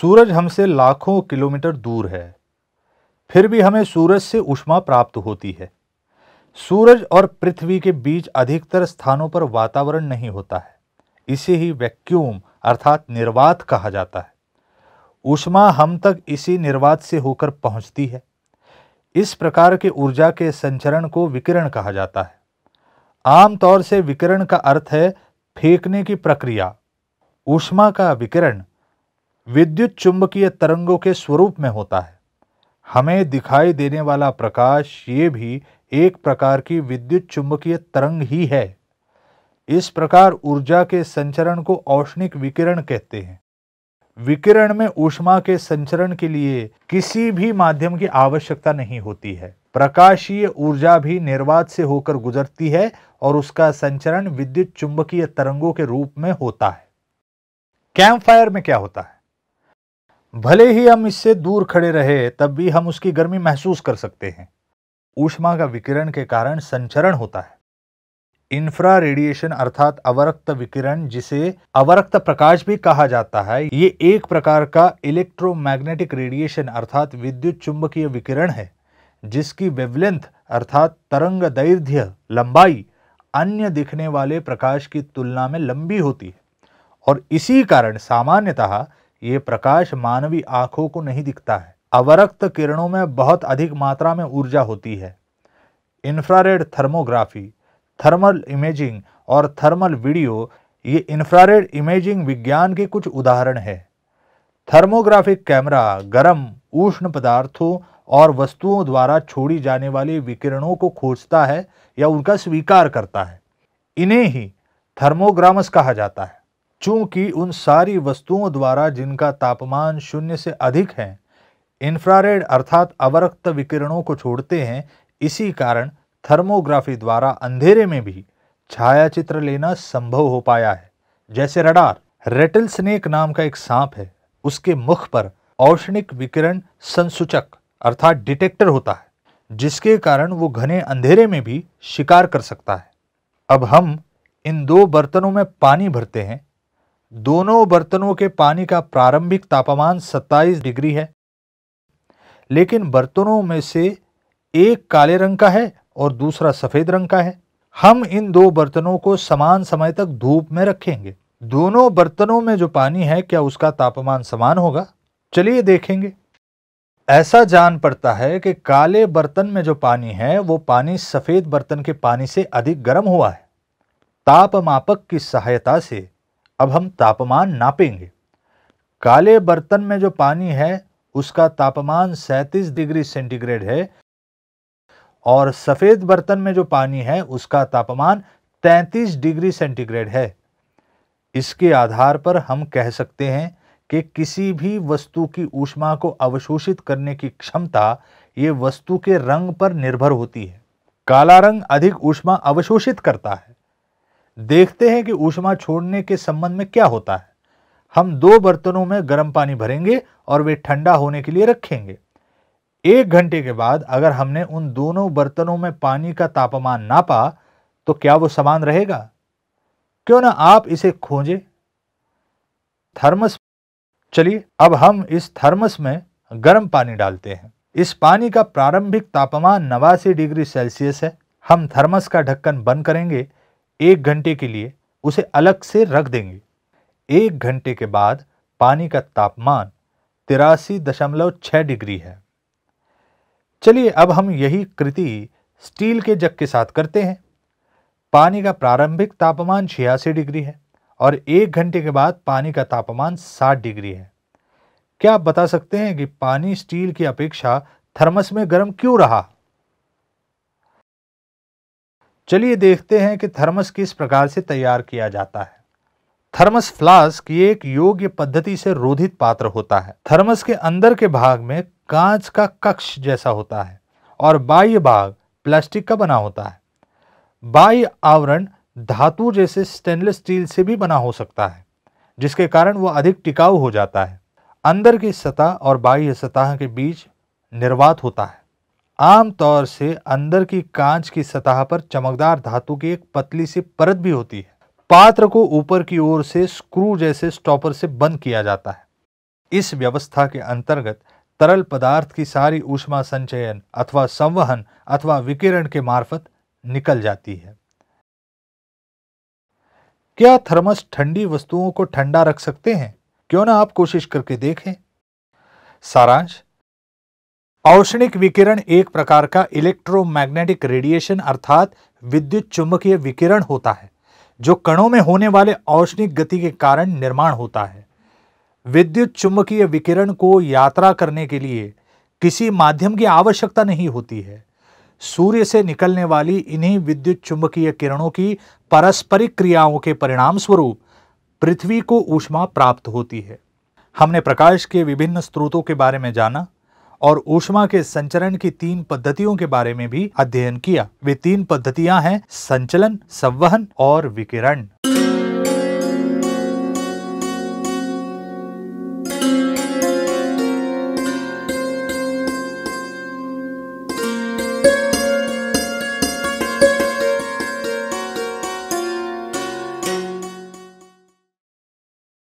सूरज हमसे लाखों किलोमीटर दूर है फिर भी हमें सूरज से उष्मा प्राप्त होती है सूरज और पृथ्वी के बीच अधिकतर स्थानों पर वातावरण नहीं होता है इसे ही वैक्यूम अर्थात निर्वात कहा जाता है उष्मा हम तक इसी निर्वात से होकर पहुंचती है इस प्रकार के ऊर्जा के संचरण को विकिरण कहा जाता है आमतौर से विकिरण का अर्थ है फेंकने की प्रक्रिया उष्मा का विकिरण विद्युत चुंबकीय तरंगों के स्वरूप में होता है हमें दिखाई देने वाला प्रकाश ये भी एक प्रकार की विद्युत चुंबकीय तरंग ही है इस प्रकार ऊर्जा के संचरण को औष्णिक विकिरण कहते हैं विकिरण में ऊष्मा के संचरण के लिए किसी भी माध्यम की आवश्यकता नहीं होती है प्रकाशीय ऊर्जा भी निर्वात से होकर गुजरती है और उसका संचरण विद्युत चुंबकीय तरंगों के रूप में होता है कैंप फायर में क्या होता है भले ही हम इससे दूर खड़े रहे तब भी हम उसकी गर्मी महसूस कर सकते हैं ऊष्मा का विकिरण के कारण संचरण होता है इंफ्रा रेडिएशन अर्थात अवरक्त विकिरण जिसे अवरक्त प्रकाश भी कहा जाता है ये एक प्रकार का इलेक्ट्रोमैग्नेटिक रेडिएशन अर्थात विद्युत चुंबकीय विकिरण है जिसकी वेवलेंथ अर्थात तरंग दैर्घ्य लंबाई अन्य दिखने वाले प्रकाश की तुलना में लंबी होती है और इसी कारण सामान्यतः ये प्रकाश मानवीय आंखों को नहीं दिखता है अवरक्त किरणों में बहुत अधिक मात्रा में ऊर्जा होती है इंफ्रारेड थर्मोग्राफी थर्मल इमेजिंग और थर्मल वीडियो ये इंफ्रारेड इमेजिंग विज्ञान के कुछ उदाहरण है थर्मोग्राफिक कैमरा गर्म उष्ण पदार्थों और वस्तुओं द्वारा छोड़ी जाने वाली विकिरणों को खोजता है या उनका स्वीकार करता है इन्हें ही थर्मोग्रामस कहा जाता है चूंकि उन सारी वस्तुओं द्वारा जिनका तापमान शून्य से अधिक है इंफ्रारेड अर्थात अवरक्त विकिरणों को छोड़ते हैं इसी कारण थर्मोग्राफी द्वारा अंधेरे में भी छायाचित्र लेना संभव हो पाया है जैसे रडार रेटल स्नेक नाम का एक सांप है उसके मुख पर औष्णिक विकिरण संसूचक अर्थात डिटेक्टर होता है जिसके कारण वो घने अंधेरे में भी शिकार कर सकता है अब हम इन दो बर्तनों में पानी भरते हैं दोनों बर्तनों के पानी का प्रारंभिक तापमान 27 डिग्री है लेकिन बर्तनों में से एक काले रंग का है और दूसरा सफ़ेद रंग का है हम इन दो बर्तनों को समान समय तक धूप में रखेंगे दोनों बर्तनों में जो पानी है क्या उसका तापमान समान होगा चलिए देखेंगे ऐसा जान पड़ता है कि काले बर्तन में जो पानी है वो पानी सफ़ेद बर्तन के पानी से अधिक गर्म हुआ है तापमापक की सहायता से अब हम तापमान नापेंगे काले बर्तन में जो पानी है उसका तापमान 37 डिग्री सेंटीग्रेड है और सफ़ेद बर्तन में जो पानी है उसका तापमान 33 डिग्री सेंटीग्रेड है इसके आधार पर हम कह सकते हैं कि किसी भी वस्तु की ऊष्मा को अवशोषित करने की क्षमता ये वस्तु के रंग पर निर्भर होती है काला रंग अधिक ऊष्मा अवशोषित करता है देखते हैं कि ऊष्मा छोड़ने के संबंध में क्या होता है हम दो बर्तनों में गर्म पानी भरेंगे और वे ठंडा होने के लिए रखेंगे एक घंटे के बाद अगर हमने उन दोनों बर्तनों में पानी का तापमान नापा तो क्या वो समान रहेगा क्यों ना आप इसे खोजे थर्मस चलिए अब हम इस थर्मस में गर्म पानी डालते हैं इस पानी का प्रारंभिक तापमान नवासी डिग्री सेल्सियस है हम थर्मस का ढक्कन बंद करेंगे एक घंटे के लिए उसे अलग से रख देंगे एक घंटे के बाद पानी का तापमान तिरासी दशमलव छः डिग्री है चलिए अब हम यही कृति स्टील के जग के साथ करते हैं पानी का प्रारंभिक तापमान छियासी डिग्री है और एक घंटे के बाद पानी का तापमान साठ डिग्री है क्या आप बता सकते हैं कि पानी स्टील की अपेक्षा थर्मस में गर्म क्यों रहा चलिए देखते हैं कि थर्मस किस प्रकार से तैयार किया जाता है थर्मस फ्लास्क ये एक योग्य पद्धति से रोधित पात्र होता है थर्मस के अंदर के भाग में कांच का कक्ष जैसा होता है और बाह्य भाग प्लास्टिक का बना होता है बाह्य आवरण धातु जैसे स्टेनलेस स्टील से भी बना हो सकता है जिसके कारण वह अधिक टिकाऊ हो जाता है अंदर की सतह और बाह्य सतह के बीच निर्वात होता है आमतौर से अंदर की कांच की सतह पर चमकदार धातु की एक पतली सी परत भी होती है पात्र को ऊपर की ओर से स्क्रू जैसे स्टॉपर से बंद किया जाता है इस व्यवस्था के अंतर्गत तरल पदार्थ की सारी ऊष्मा संचयन अथवा संवहन अथवा विकिरण के मार्फत निकल जाती है क्या थर्मस ठंडी वस्तुओं को ठंडा रख सकते हैं क्यों ना आप कोशिश करके देखें सारांश औष्णिक विकिरण एक प्रकार का इलेक्ट्रोमैग्नेटिक रेडिएशन अर्थात विद्युत चुंबकीय विकिरण होता है जो कणों में होने वाले औष्णिक गति के कारण निर्माण होता है विद्युत चुंबकीय विकिरण को यात्रा करने के लिए किसी माध्यम की आवश्यकता नहीं होती है सूर्य से निकलने वाली इन्हीं विद्युत चुंबकीय किरणों की पारस्परिक क्रियाओं के परिणाम स्वरूप पृथ्वी को ऊष्मा प्राप्त होती है हमने प्रकाश के विभिन्न स्रोतों के बारे में जाना और ऊष्मा के संचरण की तीन पद्धतियों के बारे में भी अध्ययन किया वे तीन पद्धतियां हैं संचलन संवहन और विकिरण